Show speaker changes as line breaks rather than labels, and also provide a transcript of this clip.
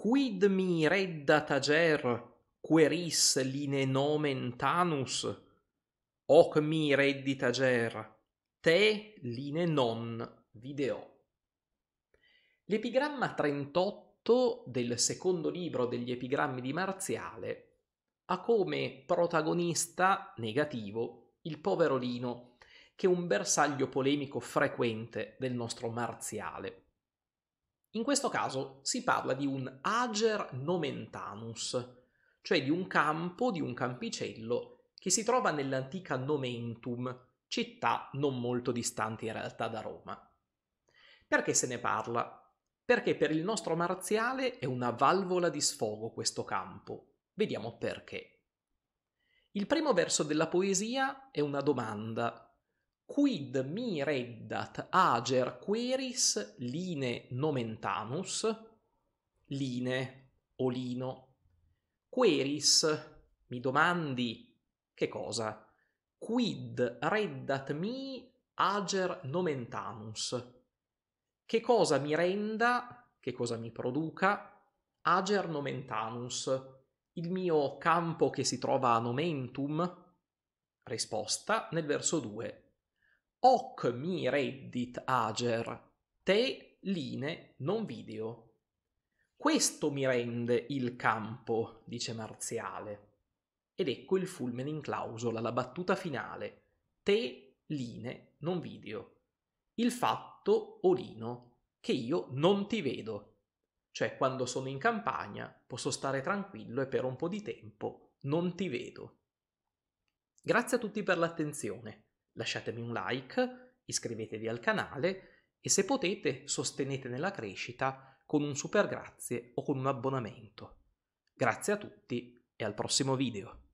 Quid mi redda tager, queris line nomen tanus? Hoc mi reddi tager, te line non video. L'epigramma 38 del secondo libro degli epigrammi di Marziale ha come protagonista negativo il povero Lino, che è un bersaglio polemico frequente del nostro Marziale. In questo caso si parla di un ager nomentanus, cioè di un campo, di un campicello che si trova nell'antica Nomentum, città non molto distante in realtà da Roma. Perché se ne parla? Perché per il nostro Marziale è una valvola di sfogo questo campo. Vediamo perché. Il primo verso della poesia è una domanda quid mi reddat ager queris line nomentanus, line o lino, queris, mi domandi, che cosa? Quid reddat mi ager nomentanus? Che cosa mi renda, che cosa mi produca ager nomentanus? Il mio campo che si trova a nomentum? Risposta nel verso 2 hoc mi reddit ager, te line non video. Questo mi rende il campo, dice Marziale. Ed ecco il fulmine in clausola, la battuta finale. Te line non video. Il fatto, Olino, che io non ti vedo. Cioè, quando sono in campagna posso stare tranquillo e per un po' di tempo non ti vedo. Grazie a tutti per l'attenzione lasciatemi un like, iscrivetevi al canale e se potete sostenete nella crescita con un super grazie o con un abbonamento. Grazie a tutti e al prossimo video.